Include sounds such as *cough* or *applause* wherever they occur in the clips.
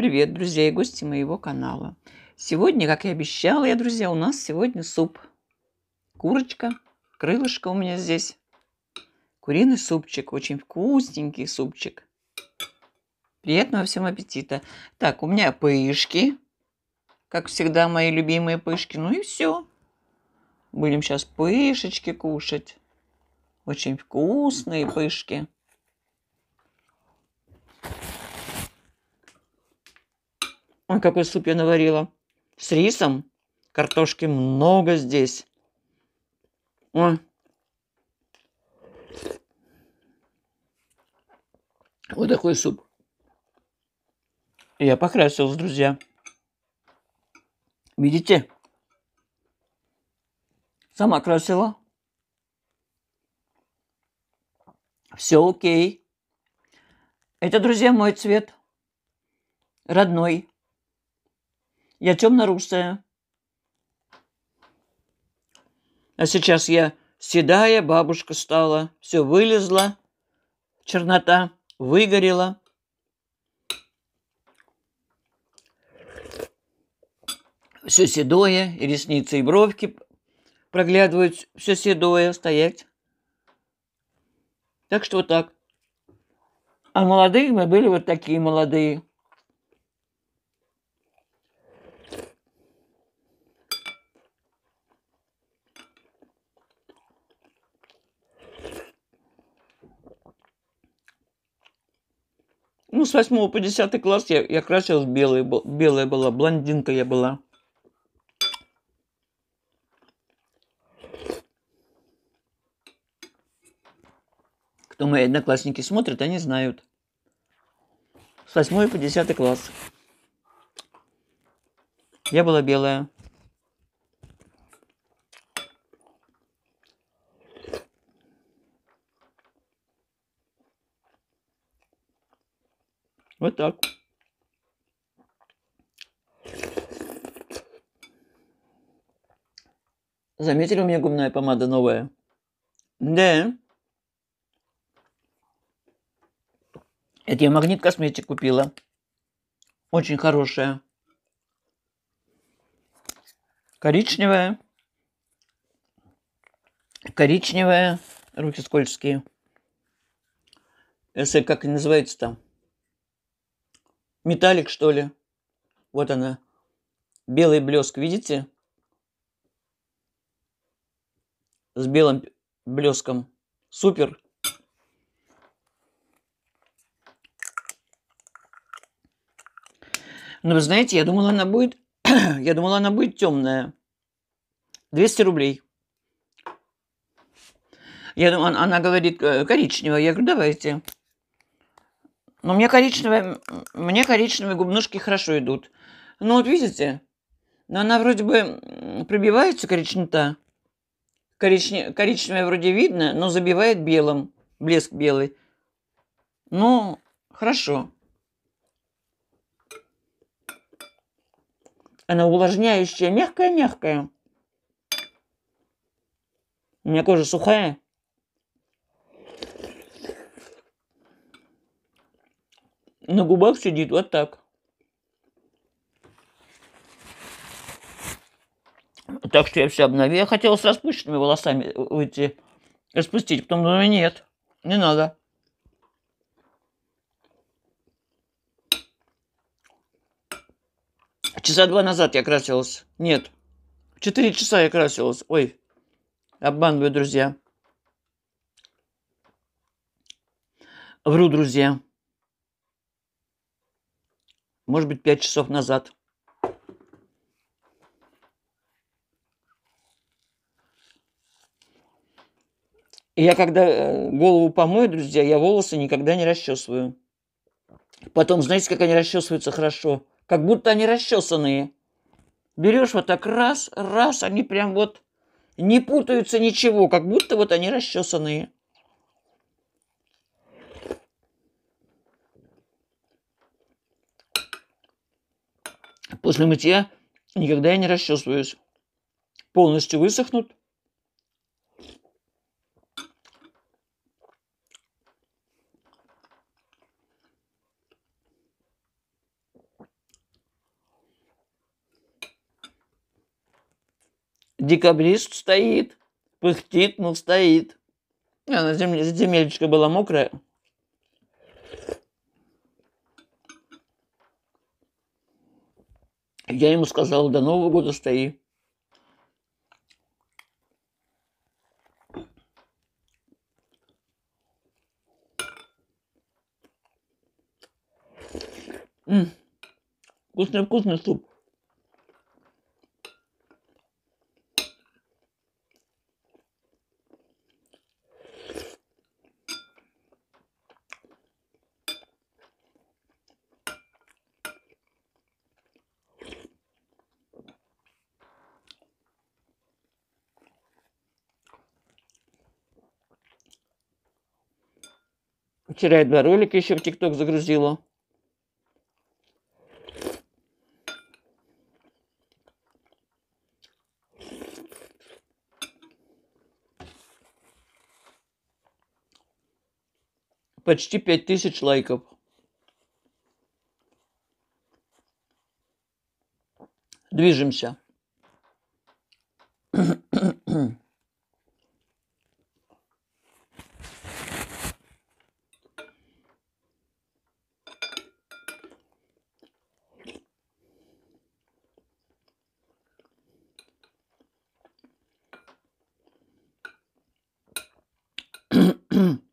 Привет, друзья и гости моего канала. Сегодня, как и обещала я, друзья, у нас сегодня суп. Курочка, крылышко у меня здесь. Куриный супчик, очень вкусненький супчик. Приятного всем аппетита. Так, у меня пышки. Как всегда, мои любимые пышки. Ну и все. Будем сейчас пышечки кушать. Очень вкусные пышки. Ой, а какой суп я наварила. С рисом. Картошки много здесь. Ой. Вот такой суп. Я покрасилась, друзья. Видите? Сама красила. Все окей. Это, друзья, мой цвет. Родной. Я темно-русая. А сейчас я седая бабушка стала. Все вылезла. Чернота выгорела. Все седое, и ресницы, и бровки проглядывают. Все седое, стоять. Так что вот так. А молодые мы были вот такие молодые. Ну, с 8 по 10 класс я, я красилась белой, белая была, блондинка я была. Кто мои одноклассники смотрят, они знают. С 8 по 10 класс. Я была белая. Вот так. Заметили у меня губная помада новая? Да. Это я магнит косметик купила. Очень хорошая. Коричневая. Коричневая. Руки скользкие. Если как называется там. Металлик, что ли? Вот она. Белый блеск, видите? С белым блеском. Супер. Но ну, вы знаете, я думала, она будет... *clears throat* я думала, она будет темная. 200 рублей. Я думаю, она говорит э, коричневая. Я говорю, давайте. Но мне коричневые, мне коричневые губнушки хорошо идут. Ну вот видите, но она вроде бы пробивается коричнета. Коричне, коричневая вроде видно, но забивает белым. Блеск белый. Ну, хорошо. Она увлажняющая, мягкая-мягкая. У меня кожа сухая. на губах сидит вот так. Так что я все обновила. Я хотела с распущенными волосами выйти, распустить, потом думаю, нет, не надо. Часа два назад я красилась. Нет, четыре часа я красилась. Ой, обманываю, друзья. Вру, друзья может быть, 5 часов назад. я когда э, голову помою, друзья, я волосы никогда не расчесываю. Потом, знаете, как они расчесываются хорошо? Как будто они расчесанные. Берешь вот так раз, раз, они прям вот не путаются ничего, как будто вот они расчесанные. После мытья никогда я не расчесываюсь. Полностью высохнут. Декабрист стоит, пыхтит, но стоит. А, она землечка была мокрая. Я ему сказал, до Нового года стои. м вкусный-вкусный суп. Вчера я два ролика еще в ТикТок загрузила. Почти пять тысяч лайков. Движемся. *clears throat* mm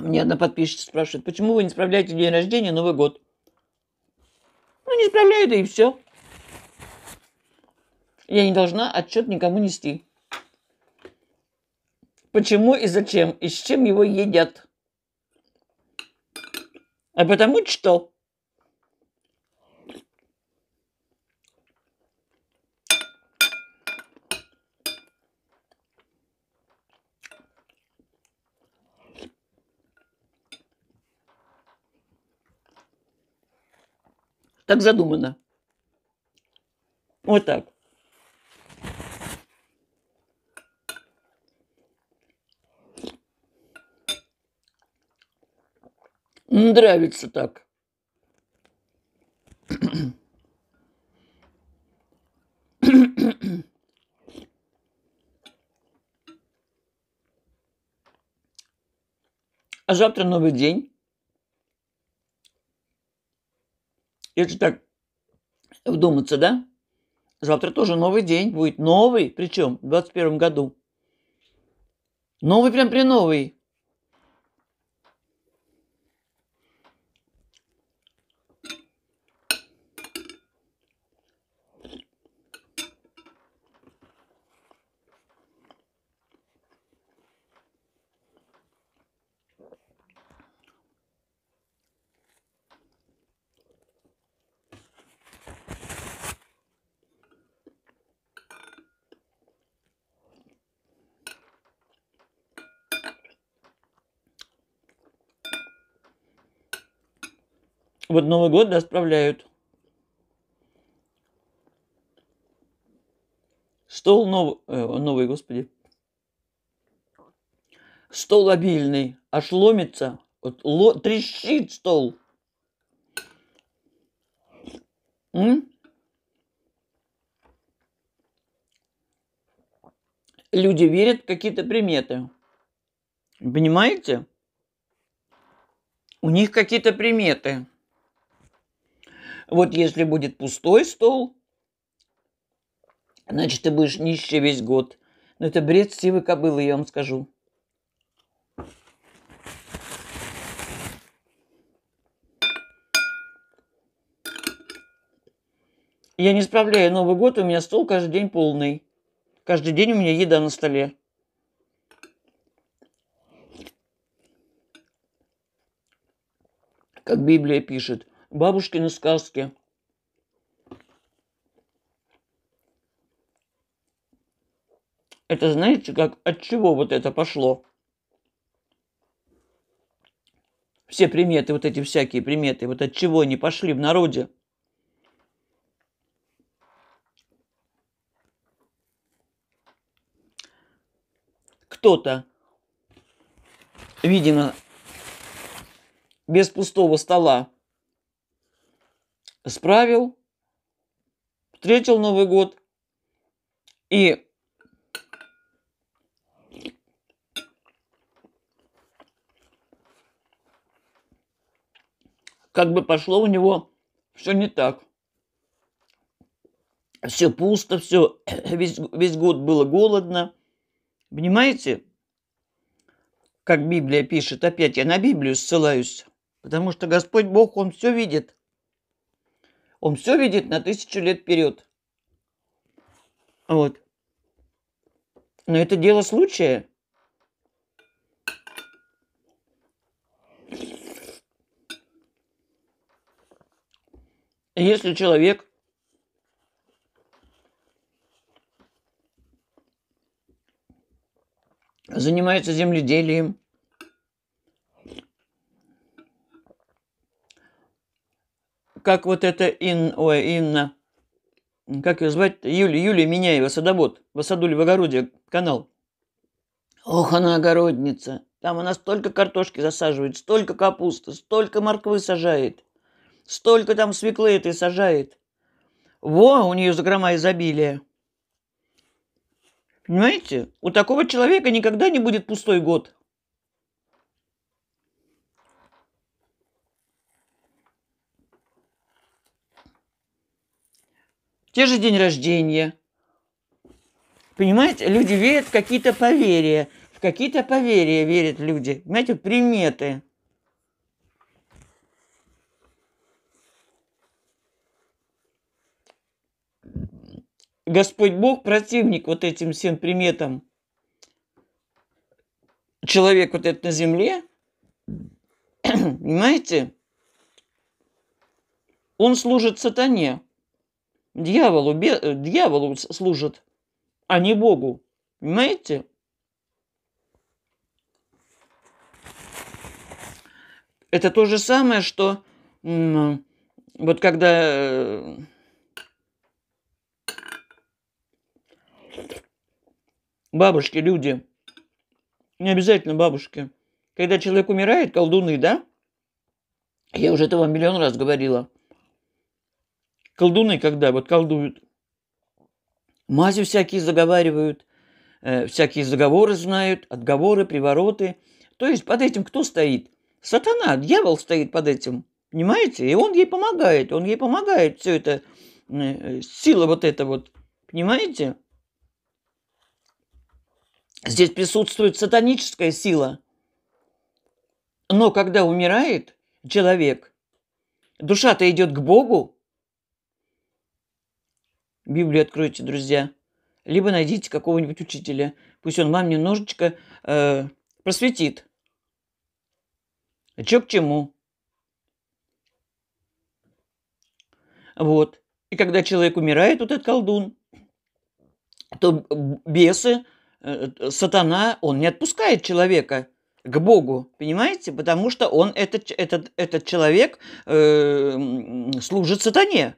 Мне одна подписчица спрашивает, почему вы не справляете день рождения, Новый год? Ну, не справляю, да и все. Я не должна отчет никому нести. Почему и зачем, и с чем его едят? А потому что Так задумано. Вот так. Ну, нравится так. А завтра новый день. Если так вдуматься, да? Завтра тоже новый день будет. Новый, причем в 21 году. Новый прям при новый. Вот Новый год досправляют. Стол нов э, новый, господи. Стол обильный, аж ломится, вот, ло, трещит стол. М? Люди верят в какие-то приметы. Понимаете? У них какие-то приметы. Вот если будет пустой стол, значит, ты будешь нищий весь год. Но ну, это бред сивы кобылы, я вам скажу. Я не справляю Новый год, у меня стол каждый день полный. Каждый день у меня еда на столе. Как Библия пишет – бабушкины сказки. Это знаете, как от чего вот это пошло? Все приметы, вот эти всякие приметы, вот от чего они пошли в народе? Кто-то, видимо, без пустого стола справил, встретил Новый год и как бы пошло у него все не так. Все пусто, все, *clears throat* весь, весь год было голодно. Понимаете? Как Библия пишет, опять я на Библию ссылаюсь, потому что Господь Бог, Он все видит – он все видит на тысячу лет вперед. Вот. Но это дело случая. Если человек занимается земледелием, как вот это Ин, ой, Инна, как ее звать, Юлия, Юлия Миняева, садовод, в Асадуле в огороде канал. Ох, она огородница. Там она столько картошки засаживает, столько капусты, столько морквы сажает, столько там свеклы этой сажает. Во, у нее загрома изобилия. Понимаете, у такого человека никогда не будет пустой год. те же день рождения. Понимаете, люди верят в какие-то поверья. В какие-то поверья верят люди. Знаете, приметы. Господь Бог противник вот этим всем приметам. Человек вот этот на земле, *clears throat* понимаете, он служит сатане. Дьяволу, бе, э, дьяволу служат, а не Богу. Понимаете? Это то же самое, что вот когда э, бабушки, люди, не обязательно бабушки, когда человек умирает, колдуны, да? Я уже это вам миллион раз говорила – колдуны, когда вот колдуют, мази всякие заговаривают, э, всякие заговоры знают, отговоры, привороты. То есть под этим кто стоит? Сатана, дьявол стоит под этим, понимаете? И он ей помогает, он ей помогает, все это, э, э, сила вот эта вот, понимаете? Здесь присутствует сатаническая сила. Но когда умирает человек, душа-то идет к Богу, Библию откройте, друзья. Либо найдите какого-нибудь учителя. Пусть он вам немножечко э, просветит. Че к чему. Вот. И когда человек умирает, вот этот колдун, то бесы, э, сатана, он не отпускает человека к Богу, понимаете? Потому что он, этот, этот, этот человек, э, служит сатане.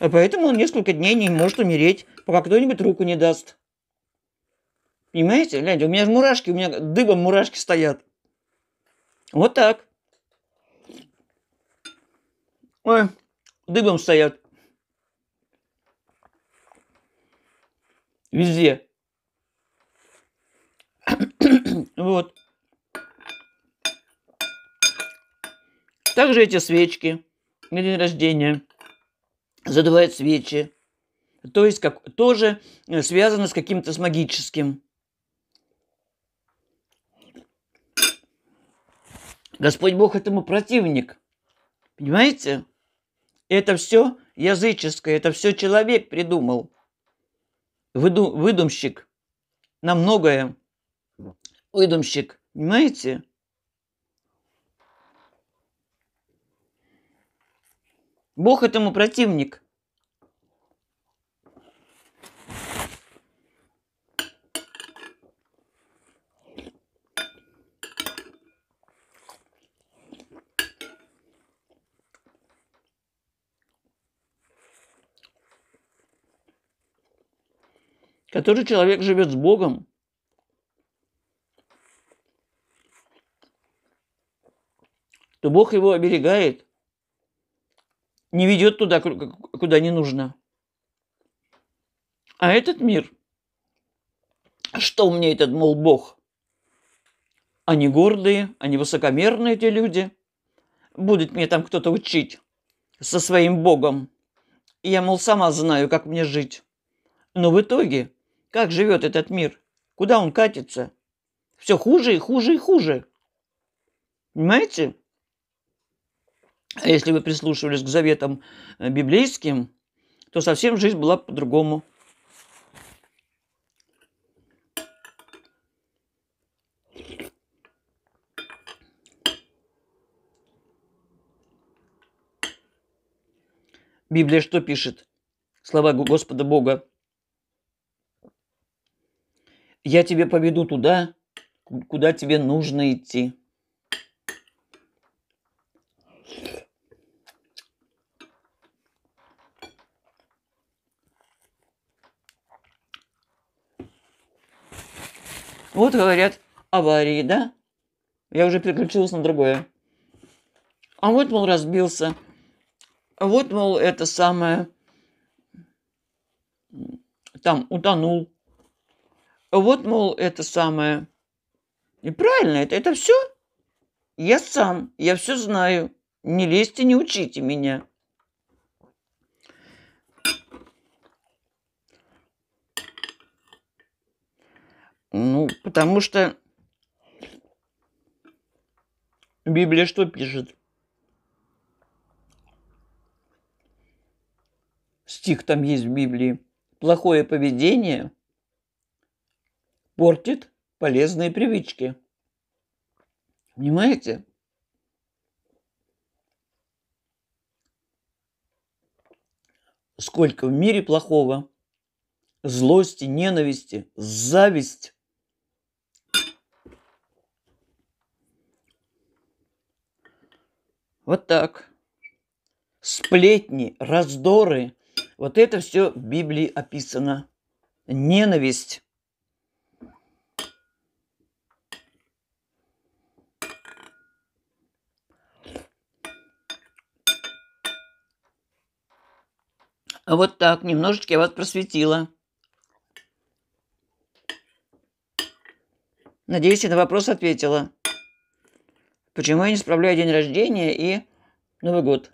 А Поэтому он несколько дней не может умереть, пока кто-нибудь руку не даст. Понимаете? Гляньте, у меня же мурашки, у меня дыбом мурашки стоят. Вот так. Ой, дыбом стоят. Везде. *coughs* вот. Также эти свечки на день рождения – задувает свечи. То есть как, тоже э, связано с каким-то с магическим. Господь Бог этому противник. Понимаете? Это все языческое, это все человек придумал. Выду, выдумщик. На многое. Выдумщик. Понимаете? Бог этому противник. Который человек живет с Богом, то Бог его оберегает – не ведет туда, куда не нужно. А этот мир, что мне этот, мол, Бог? Они гордые, они высокомерные, эти люди. Будет мне там кто-то учить со своим Богом. Я, мол, сама знаю, как мне жить. Но в итоге, как живет этот мир? Куда он катится? Все хуже и хуже и хуже. Понимаете? А если бы прислушивались к заветам э, библейским, то совсем жизнь была по-другому. Библия что пишет? Слова Господа Бога. «Я тебе поведу туда, куда тебе нужно идти». Вот, говорят, аварии, да? Я уже переключилась на другое. А вот, мол, разбился. А вот, мол, это самое... Там утонул. А вот, мол, это самое... Неправильно, это, это все я сам, я все знаю. Не лезьте, не учите меня. Ну, потому что Библия что пишет? Стих там есть в Библии. Плохое поведение портит полезные привычки. Понимаете? Сколько в мире плохого, злости, ненависти, зависть, Вот так. Сплетни, раздоры. Вот это все в Библии описано. Ненависть. А вот так, немножечко я вас просветила. Надеюсь, я на вопрос ответила. Почему я не справляю день рождения и Новый год?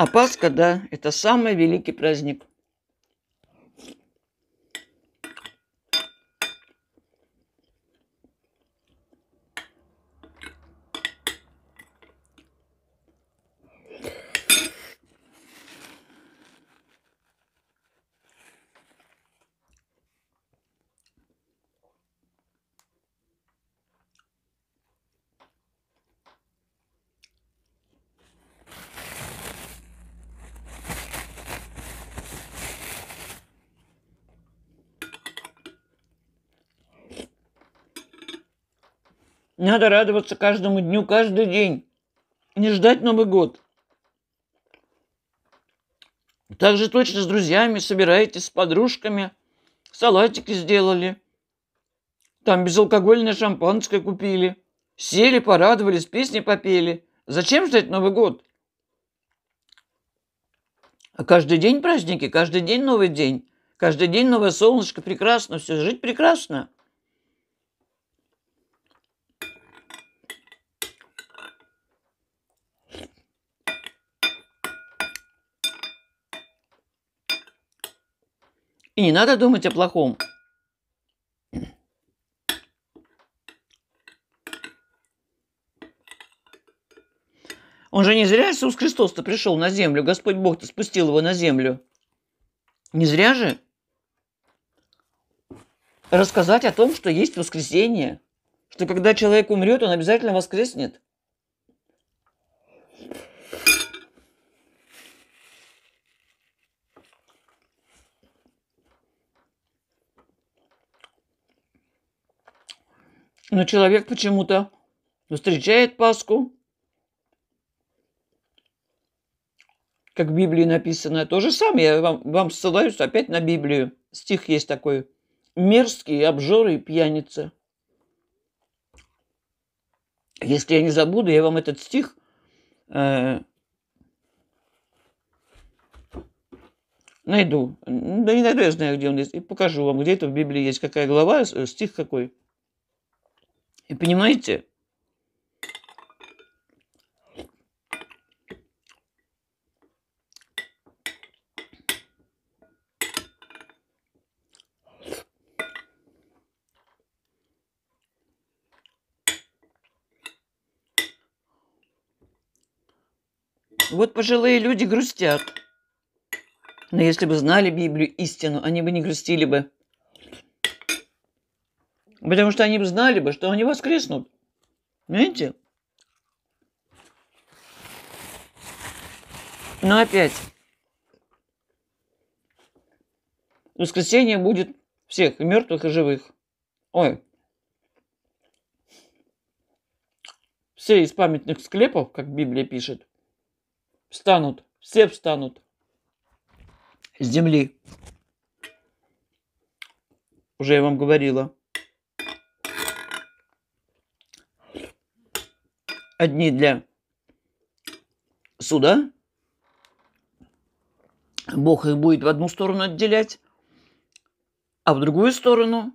А Пасха, да, это самый великий праздник. Надо радоваться каждому дню, каждый день. Не ждать Новый год. Также точно с друзьями собираетесь, с подружками. Салатики сделали. Там безалкогольное шампанское купили. Сели, порадовались, песни попели. Зачем ждать Новый год? А каждый день праздники, каждый день новый день. Каждый день новое солнышко, прекрасно все, жить прекрасно. И не надо думать о плохом. Он же не зря Иисус Христос-то пришел на землю. Господь Бог-то спустил его на землю. Не зря же рассказать о том, что есть воскресение. Что когда человек умрет, он обязательно воскреснет. Но человек почему-то встречает Пасху, как в Библии написано. То же самое, я вам, вам ссылаюсь опять на Библию. Стих есть такой. Мерзкие обжоры и пьяницы. Если я не забуду, я вам этот стих э, найду. Да не найду, я знаю, где он есть. И покажу вам, где это в Библии есть, какая глава, э, стих какой. И понимаете, Вот пожилые люди грустят. Но если бы знали Библию истину, они бы не грустили бы. Потому что они бы знали бы, что они воскреснут. видите? Но опять. Воскресенье будет всех, и мертвых, и живых. Ой. Все из памятных склепов, как Библия пишет, встанут. Все встанут с земли. Уже я вам говорила. Одни для суда. Бог их будет в одну сторону отделять, а в другую сторону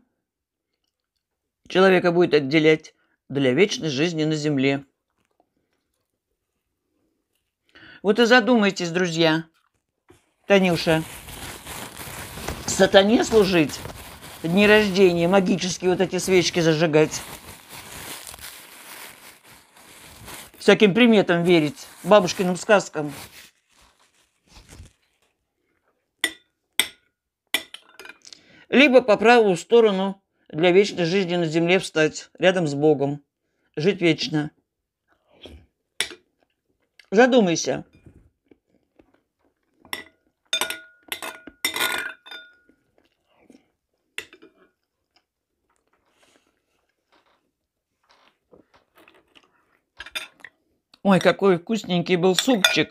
человека будет отделять для вечной жизни на земле. Вот и задумайтесь, друзья. Танюша, сатане служить, дни рождения, магические вот эти свечки зажигать – всяким приметам верить, бабушкиным сказкам. Либо по правую сторону для вечной жизни на земле встать, рядом с Богом, жить вечно. Задумайся – Ой, какой вкусненький был супчик.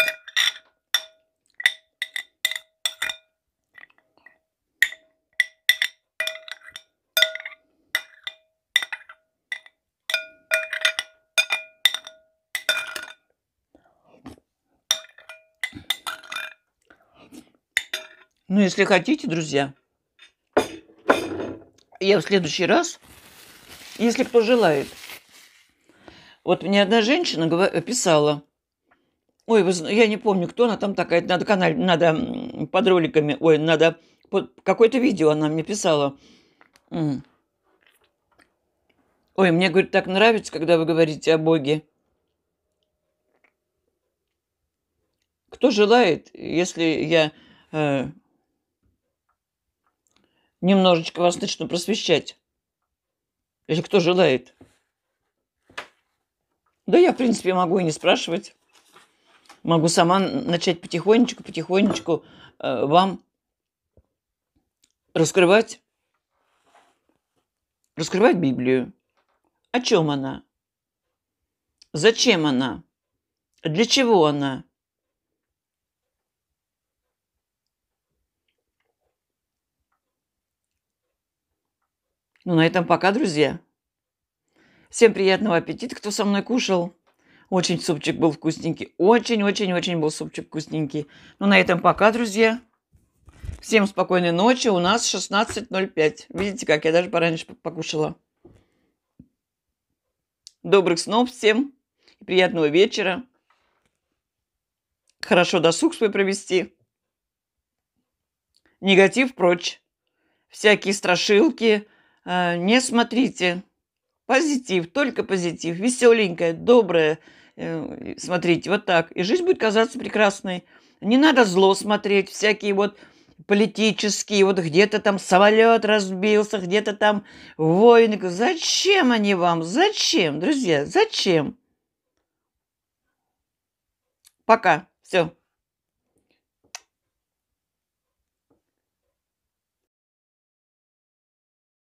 Ну, если хотите, друзья, я в следующий раз, если кто желает, вот мне одна женщина э, писала, ой, я не помню, кто она там такая, надо канал, надо под роликами, ой, надо э, какое-то видео она мне писала. Ой, мне, говорит, так нравится, когда вы говорите о Боге. Кто желает, если я э, немножечко вас начну просвещать? Если кто желает. Да я, в принципе, могу и не спрашивать. Могу сама начать потихонечку, потихонечку э, вам раскрывать, раскрывать Библию. О чем она? Зачем она? Для чего она? Ну, на этом пока, друзья. Всем приятного аппетита, кто со мной кушал. Очень супчик был вкусненький. Очень-очень-очень был супчик вкусненький. Ну, на этом пока, друзья. Всем спокойной ночи. У нас 16.05. Видите, как я даже пораньше покушала. Добрых снов всем. Приятного вечера. Хорошо досуг свой провести. Негатив прочь. Всякие страшилки. Э, не смотрите позитив, только позитив, веселенькая, добрая. Э, смотрите, вот так. И жизнь будет казаться прекрасной. Не надо зло смотреть, всякие вот политические, вот где-то там самолет разбился, где-то там войны. Зачем они вам? Зачем, друзья? Зачем? Пока. Все.